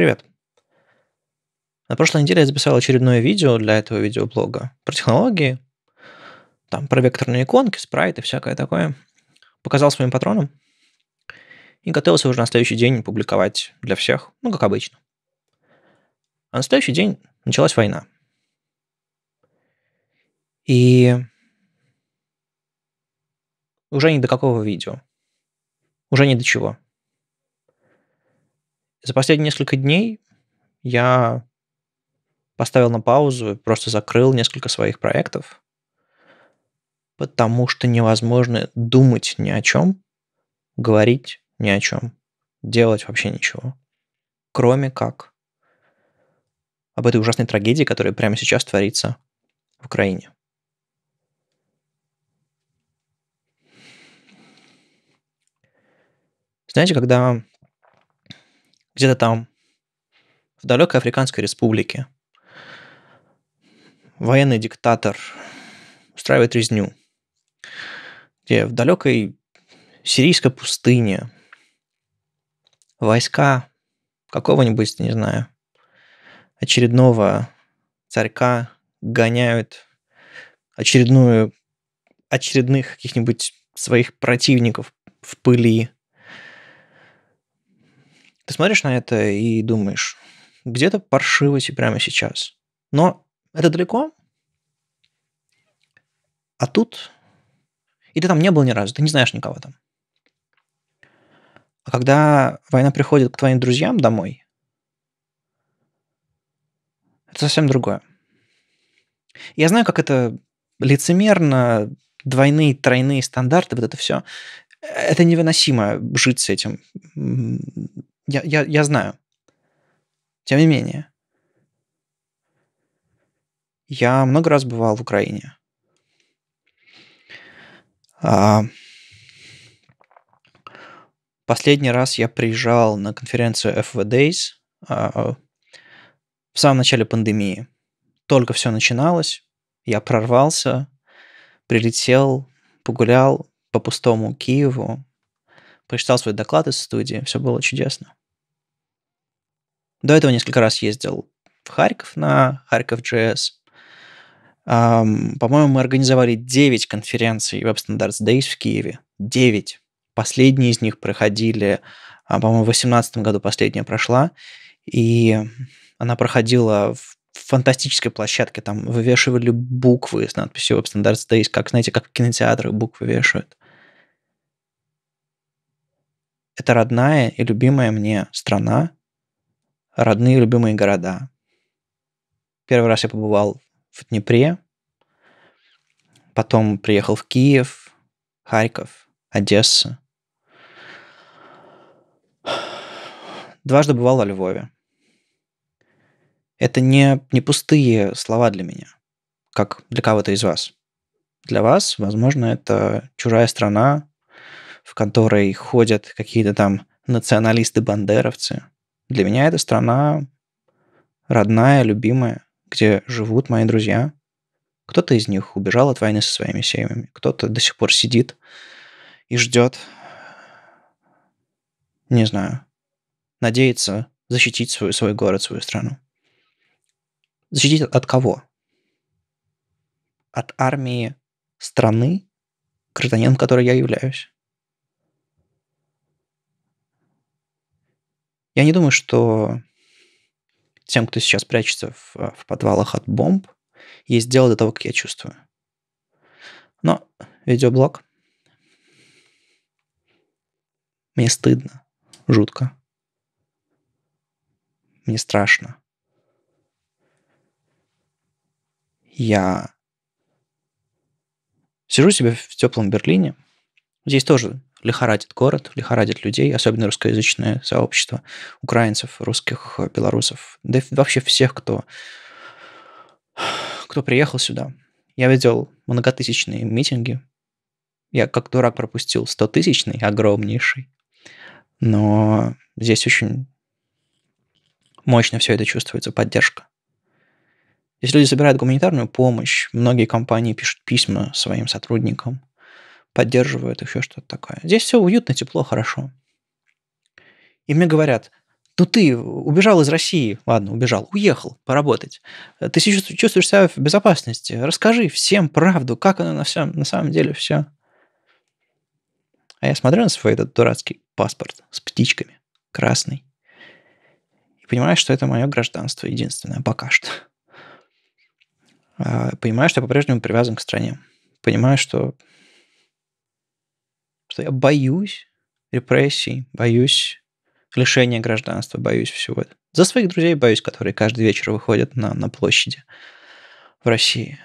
Привет. На прошлой неделе я записал очередное видео для этого видеоблога про технологии, там про векторные иконки, и всякое такое. Показал своим патронам и готовился уже на следующий день публиковать для всех, ну, как обычно. А на следующий день началась война. И уже ни до какого видео. Уже ни до чего. За последние несколько дней я поставил на паузу, просто закрыл несколько своих проектов, потому что невозможно думать ни о чем, говорить ни о чем, делать вообще ничего, кроме как об этой ужасной трагедии, которая прямо сейчас творится в Украине. Знаете, когда где-то там, в далекой Африканской республике, военный диктатор устраивает резню, где в далекой сирийской пустыне войска какого-нибудь, не знаю, очередного царька гоняют очередную, очередных каких-нибудь своих противников в пыли. Ты смотришь на это и думаешь, где-то паршивость прямо сейчас. Но это далеко, а тут... И ты там не был ни разу, ты не знаешь никого там. А когда война приходит к твоим друзьям домой, это совсем другое. Я знаю, как это лицемерно, двойные, тройные стандарты, вот это все. Э, это невыносимо жить с этим. Я, я, я знаю. Тем не менее, я много раз бывал в Украине. А, последний раз я приезжал на конференцию FV Days а, в самом начале пандемии. Только все начиналось, я прорвался, прилетел, погулял по пустому Киеву, прочитал свой доклад из студии, все было чудесно. До этого несколько раз ездил в Харьков на Харьков JS. Um, по-моему, мы организовали 9 конференций Web Standards Days в Киеве. 9. Последние из них проходили, а, по-моему, в 2018 году последняя прошла. И она проходила в фантастической площадке. Там вывешивали буквы с надписью Web Standards Days, как, знаете, как в кинотеатрах буквы вешают. Это родная и любимая мне страна, родные любимые города. Первый раз я побывал в Днепре, потом приехал в Киев, Харьков, Одесса. Дважды бывал во Львове. Это не, не пустые слова для меня, как для кого-то из вас. Для вас, возможно, это чужая страна, в которой ходят какие-то там националисты-бандеровцы, для меня эта страна родная, любимая, где живут мои друзья. Кто-то из них убежал от войны со своими семьями, кто-то до сих пор сидит и ждет, не знаю, надеется защитить свой, свой город, свою страну. Защитить от кого? От армии страны, гражданином которой я являюсь. Я не думаю, что тем, кто сейчас прячется в, э, в подвалах от бомб, есть дело до того, как я чувствую. Но видеоблог. Мне стыдно, жутко. Мне страшно. Я сижу себе в теплом Берлине. Здесь тоже лихорадит город, лихорадит людей, особенно русскоязычное сообщество украинцев, русских, белорусов, да вообще всех, кто, кто приехал сюда. Я видел многотысячные митинги. Я как дурак пропустил стотысячный, огромнейший. Но здесь очень мощно все это чувствуется, поддержка. Здесь люди собирают гуманитарную помощь, многие компании пишут письма своим сотрудникам – поддерживают, еще что-то такое. Здесь все уютно, тепло, хорошо. И мне говорят, ну ты убежал из России, ладно, убежал, уехал поработать. Ты чувствуешь себя в безопасности. Расскажи всем правду, как оно на, всем, на самом деле все. А я смотрю на свой этот дурацкий паспорт с птичками, красный, и понимаю, что это мое гражданство единственное пока что. А, понимаю, что я по-прежнему привязан к стране. Понимаю, что что я боюсь репрессий, боюсь лишения гражданства, боюсь всего этого. За своих друзей боюсь, которые каждый вечер выходят на, на площади в России.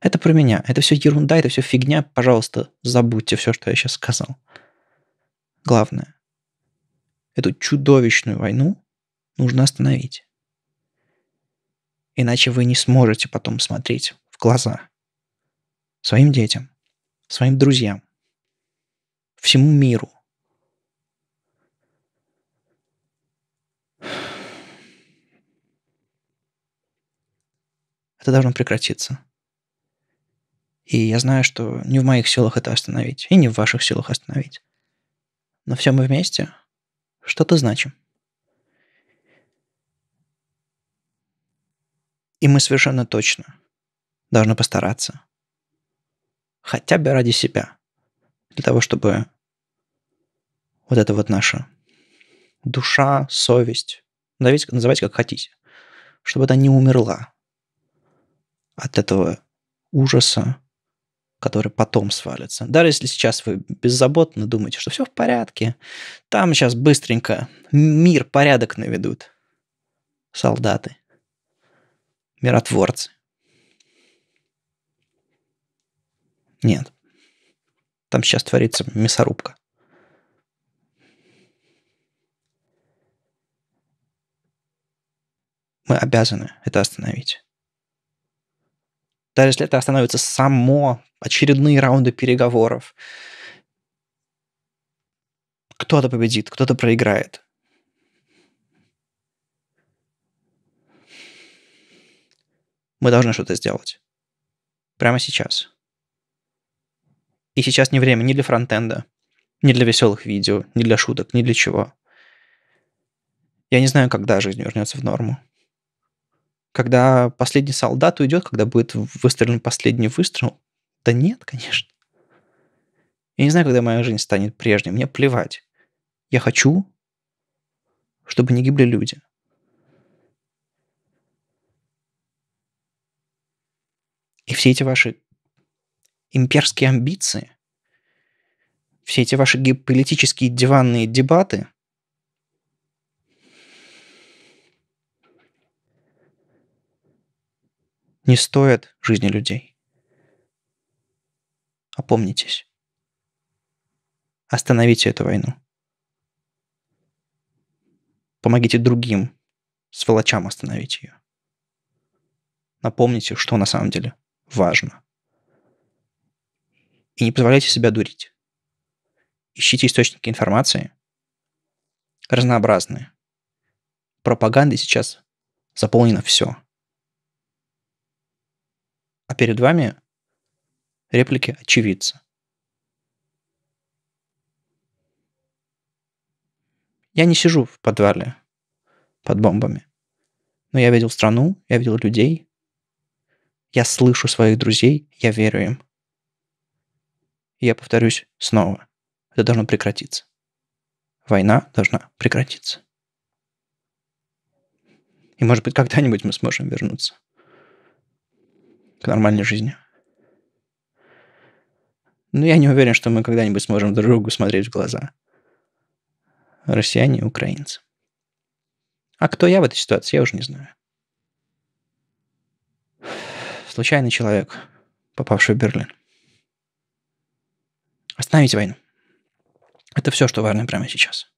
Это про меня. Это все ерунда, это все фигня. Пожалуйста, забудьте все, что я сейчас сказал. Главное, эту чудовищную войну нужно остановить. Иначе вы не сможете потом смотреть в глаза своим детям своим друзьям, всему миру. Это должно прекратиться. И я знаю, что не в моих силах это остановить, и не в ваших силах остановить. Но все мы вместе что-то значим. И мы совершенно точно должны постараться – хотя бы ради себя. Для того, чтобы вот это вот наша душа, совесть, назовите, называйте как хотите, чтобы она не умерла от этого ужаса, который потом свалится. Даже если сейчас вы беззаботно думаете, что все в порядке, там сейчас быстренько мир, порядок наведут солдаты, миротворцы. Нет. Там сейчас творится мясорубка. Мы обязаны это остановить. Даже если это остановится само, очередные раунды переговоров. Кто-то победит, кто-то проиграет. Мы должны что-то сделать. Прямо сейчас. И сейчас не время ни для фронтенда, ни для веселых видео, ни для шуток, ни для чего. Я не знаю, когда жизнь вернется в норму. Когда последний солдат уйдет, когда будет выстрелен последний выстрел? Да нет, конечно. Я не знаю, когда моя жизнь станет прежней. Мне плевать. Я хочу, чтобы не гибли люди. И все эти ваши имперские амбиции, все эти ваши политические диванные дебаты, не стоят жизни людей. Опомнитесь. Остановите эту войну. Помогите другим сволочам остановить ее. Напомните, что на самом деле важно – и не позволяйте себя дурить. Ищите источники информации разнообразные. Пропагандой сейчас заполнено все. А перед вами реплики очевидца. Я не сижу в подвале под бомбами. Но я видел страну, я видел людей, я слышу своих друзей, я верю им я повторюсь снова, это должно прекратиться. Война должна прекратиться. И, может быть, когда-нибудь мы сможем вернуться к нормальной жизни. Но я не уверен, что мы когда-нибудь сможем друг другу смотреть в глаза. Россияне и украинцы. А кто я в этой ситуации, я уже не знаю. Случайный человек, попавший в Берлин. Остановить войну. Это все, что важно прямо сейчас.